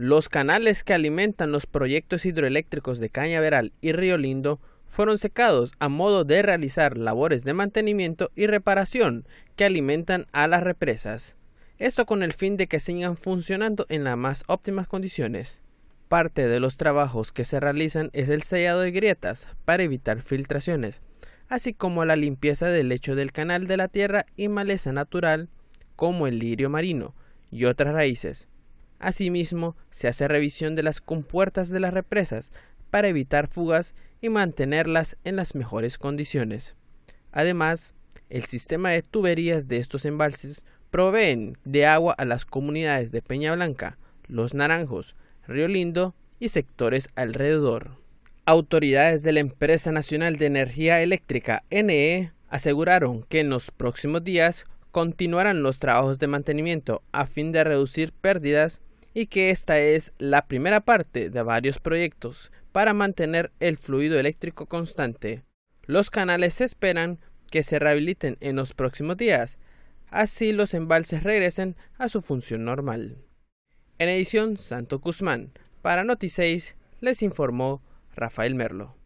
Los canales que alimentan los proyectos hidroeléctricos de Cañaveral y Río Lindo fueron secados a modo de realizar labores de mantenimiento y reparación que alimentan a las represas. Esto con el fin de que sigan funcionando en las más óptimas condiciones. Parte de los trabajos que se realizan es el sellado de grietas para evitar filtraciones, así como la limpieza del lecho del canal de la tierra y maleza natural como el lirio marino y otras raíces Asimismo, se hace revisión de las compuertas de las represas para evitar fugas y mantenerlas en las mejores condiciones. Además, el sistema de tuberías de estos embalses proveen de agua a las comunidades de Peña Blanca, Los Naranjos, Río Lindo y sectores alrededor. Autoridades de la Empresa Nacional de Energía Eléctrica, NE, aseguraron que en los próximos días continuarán los trabajos de mantenimiento a fin de reducir pérdidas y que esta es la primera parte de varios proyectos para mantener el fluido eléctrico constante. Los canales se esperan que se rehabiliten en los próximos días, así los embalses regresen a su función normal. En edición Santo Guzmán, para Noticeis les informó Rafael Merlo.